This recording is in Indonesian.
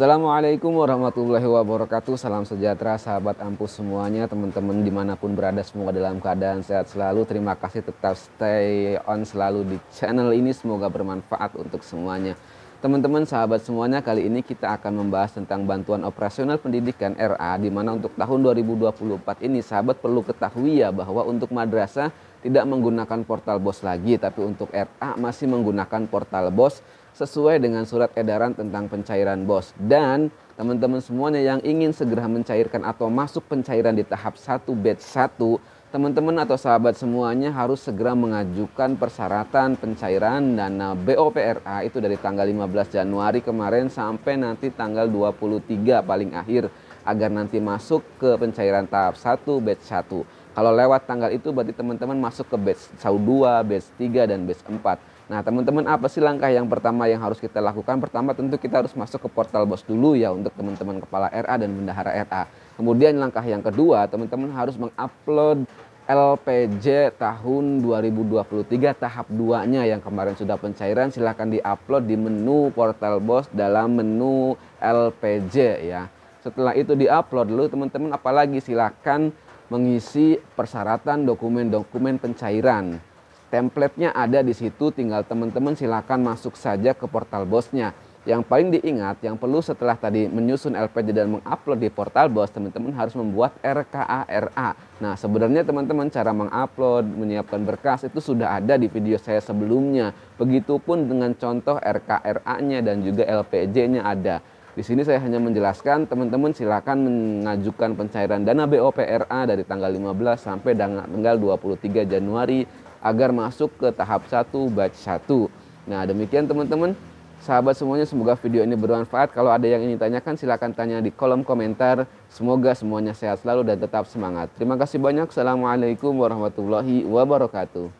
Assalamualaikum warahmatullahi wabarakatuh Salam sejahtera sahabat ampuh semuanya Teman-teman dimanapun berada semoga dalam keadaan sehat selalu Terima kasih tetap stay on selalu di channel ini Semoga bermanfaat untuk semuanya Teman-teman sahabat semuanya kali ini kita akan membahas tentang bantuan operasional pendidikan RA di mana untuk tahun 2024 ini sahabat perlu ketahui ya bahwa untuk madrasah tidak menggunakan portal BOS lagi tapi untuk RA masih menggunakan portal BOS sesuai dengan surat edaran tentang pencairan BOS. Dan teman-teman semuanya yang ingin segera mencairkan atau masuk pencairan di tahap 1 batch 1 teman-teman atau sahabat semuanya harus segera mengajukan persyaratan pencairan dana BOPRA itu dari tanggal 15 Januari kemarin sampai nanti tanggal 23 paling akhir agar nanti masuk ke pencairan tahap 1 batch 1. Kalau lewat tanggal itu berarti teman-teman masuk ke batch SAU 2, batch 3, dan batch 4. Nah teman-teman apa sih langkah yang pertama yang harus kita lakukan? Pertama tentu kita harus masuk ke portal BOS dulu ya untuk teman-teman kepala RA dan bendahara RA. Kemudian langkah yang kedua teman-teman harus mengupload LPJ tahun 2023 tahap 2-nya yang kemarin sudah pencairan silahkan diupload di menu portal BOS dalam menu LPJ ya. Setelah itu diupload dulu teman-teman apalagi silahkan mengisi persyaratan dokumen-dokumen pencairan. Templatenya ada di situ, tinggal teman-teman silakan masuk saja ke portal bosnya. Yang paling diingat, yang perlu setelah tadi menyusun LPJ dan mengupload di portal bos, teman-teman harus membuat RKARA. Nah, sebenarnya teman-teman cara mengupload, menyiapkan berkas itu sudah ada di video saya sebelumnya. Begitupun dengan contoh RKRA-nya dan juga LPJ-nya ada. Di sini saya hanya menjelaskan, teman-teman silakan mengajukan pencairan dana BOPRA dari tanggal 15 sampai tanggal 23 Januari agar masuk ke tahap 1 batch 1. Nah, demikian teman-teman. Sahabat semuanya, semoga video ini bermanfaat. Kalau ada yang ingin tanyakan, silakan tanya di kolom komentar. Semoga semuanya sehat selalu dan tetap semangat. Terima kasih banyak. Assalamualaikum warahmatullahi wabarakatuh.